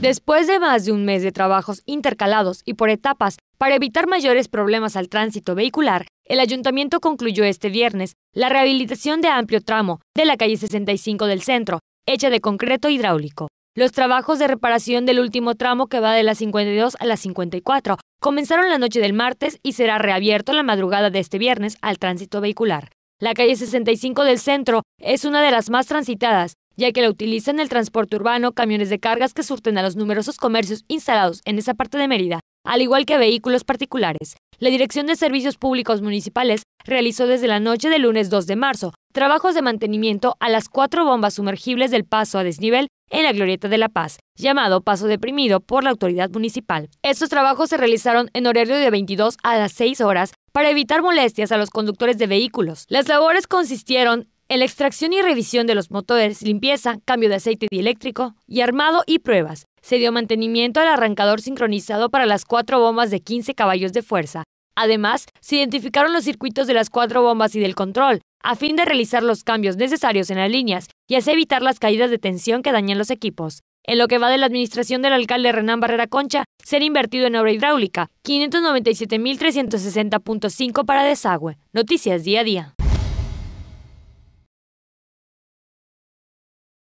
Después de más de un mes de trabajos intercalados y por etapas para evitar mayores problemas al tránsito vehicular, el ayuntamiento concluyó este viernes la rehabilitación de amplio tramo de la calle 65 del centro, hecha de concreto hidráulico. Los trabajos de reparación del último tramo que va de la 52 a la 54 comenzaron la noche del martes y será reabierto la madrugada de este viernes al tránsito vehicular. La calle 65 del centro es una de las más transitadas ya que la utilizan en el transporte urbano camiones de cargas que surten a los numerosos comercios instalados en esa parte de Mérida, al igual que vehículos particulares. La Dirección de Servicios Públicos Municipales realizó desde la noche del lunes 2 de marzo trabajos de mantenimiento a las cuatro bombas sumergibles del paso a desnivel en la Glorieta de la Paz, llamado Paso Deprimido por la autoridad municipal. Estos trabajos se realizaron en horario de 22 a las 6 horas para evitar molestias a los conductores de vehículos. Las labores consistieron en la extracción y revisión de los motores, limpieza, cambio de aceite dieléctrico y armado y pruebas. Se dio mantenimiento al arrancador sincronizado para las cuatro bombas de 15 caballos de fuerza. Además, se identificaron los circuitos de las cuatro bombas y del control, a fin de realizar los cambios necesarios en las líneas y así evitar las caídas de tensión que dañan los equipos. En lo que va de la administración del alcalde Renán Barrera Concha, se invertido en obra hidráulica, 597.360.5 para desagüe. Noticias día a día.